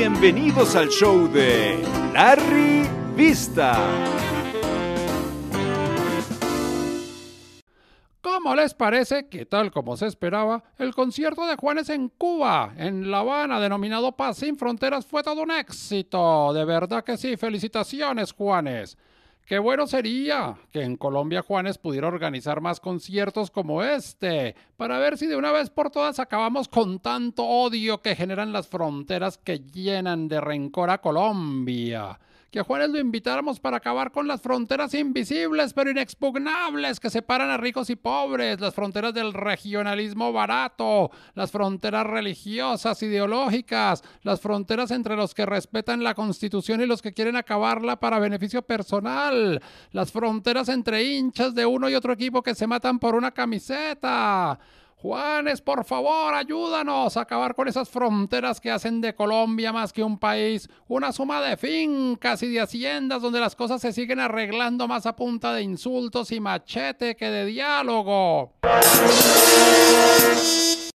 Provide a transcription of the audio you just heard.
Bienvenidos al show de Larry Vista. ¿Cómo les parece que tal como se esperaba, el concierto de Juanes en Cuba, en La Habana, denominado Paz sin Fronteras, fue todo un éxito? De verdad que sí, felicitaciones Juanes. Qué bueno sería que en Colombia Juanes pudiera organizar más conciertos como este, para ver si de una vez por todas acabamos con tanto odio que generan las fronteras que llenan de rencor a Colombia que a Juárez lo invitáramos para acabar con las fronteras invisibles pero inexpugnables que separan a ricos y pobres, las fronteras del regionalismo barato, las fronteras religiosas, ideológicas, las fronteras entre los que respetan la constitución y los que quieren acabarla para beneficio personal, las fronteras entre hinchas de uno y otro equipo que se matan por una camiseta. Juanes, por favor, ayúdanos a acabar con esas fronteras que hacen de Colombia más que un país, una suma de fincas y de haciendas donde las cosas se siguen arreglando más a punta de insultos y machete que de diálogo.